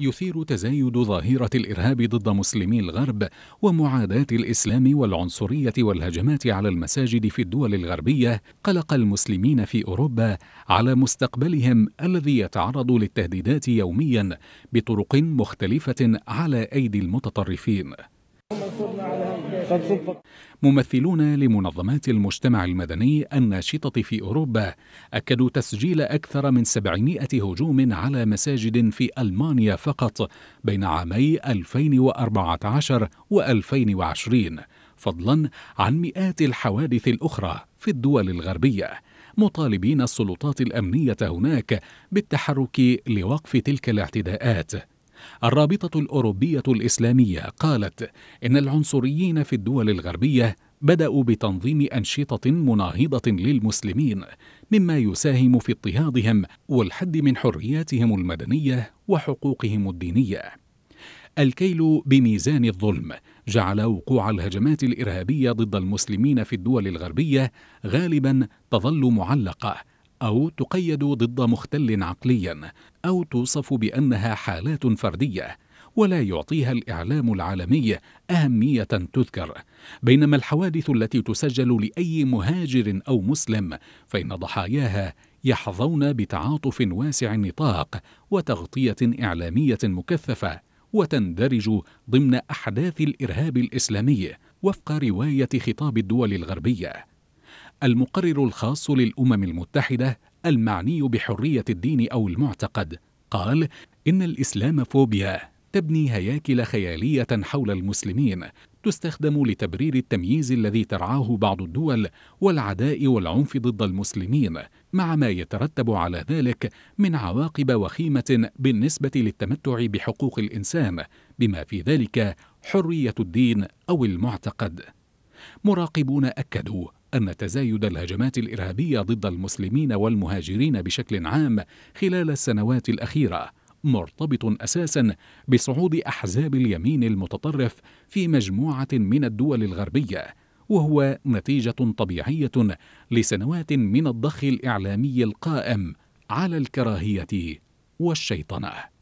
يثير تزايد ظاهرة الإرهاب ضد مسلمي الغرب ومعاداة الإسلام والعنصرية والهجمات على المساجد في الدول الغربية قلق المسلمين في أوروبا على مستقبلهم الذي يتعرض للتهديدات يوميا بطرق مختلفة على أيدي المتطرفين ممثلون لمنظمات المجتمع المدني الناشطة في أوروبا أكدوا تسجيل أكثر من 700 هجوم على مساجد في ألمانيا فقط بين عامي 2014 و 2020 فضلا عن مئات الحوادث الأخرى في الدول الغربية مطالبين السلطات الأمنية هناك بالتحرك لوقف تلك الاعتداءات الرابطة الأوروبية الإسلامية قالت إن العنصريين في الدول الغربية بدأوا بتنظيم أنشطة مناهضة للمسلمين مما يساهم في اضطهادهم والحد من حرياتهم المدنية وحقوقهم الدينية الكيل بميزان الظلم جعل وقوع الهجمات الإرهابية ضد المسلمين في الدول الغربية غالبا تظل معلقة أو تقيد ضد مختل عقليا أو توصف بأنها حالات فردية ولا يعطيها الإعلام العالمي أهمية تذكر بينما الحوادث التي تسجل لأي مهاجر أو مسلم فإن ضحاياها يحظون بتعاطف واسع النطاق وتغطية إعلامية مكثفة وتندرج ضمن أحداث الإرهاب الإسلامي وفق رواية خطاب الدول الغربية المقرر الخاص للأمم المتحدة المعني بحرية الدين أو المعتقد قال إن الإسلاموفوبيا تبني هياكل خيالية حول المسلمين تستخدم لتبرير التمييز الذي ترعاه بعض الدول والعداء والعنف ضد المسلمين مع ما يترتب على ذلك من عواقب وخيمة بالنسبة للتمتع بحقوق الإنسان بما في ذلك حرية الدين أو المعتقد مراقبون أكدوا أن تزايد الهجمات الإرهابية ضد المسلمين والمهاجرين بشكل عام خلال السنوات الأخيرة مرتبط أساسا بصعود أحزاب اليمين المتطرف في مجموعة من الدول الغربية وهو نتيجة طبيعية لسنوات من الضخ الإعلامي القائم على الكراهية والشيطنة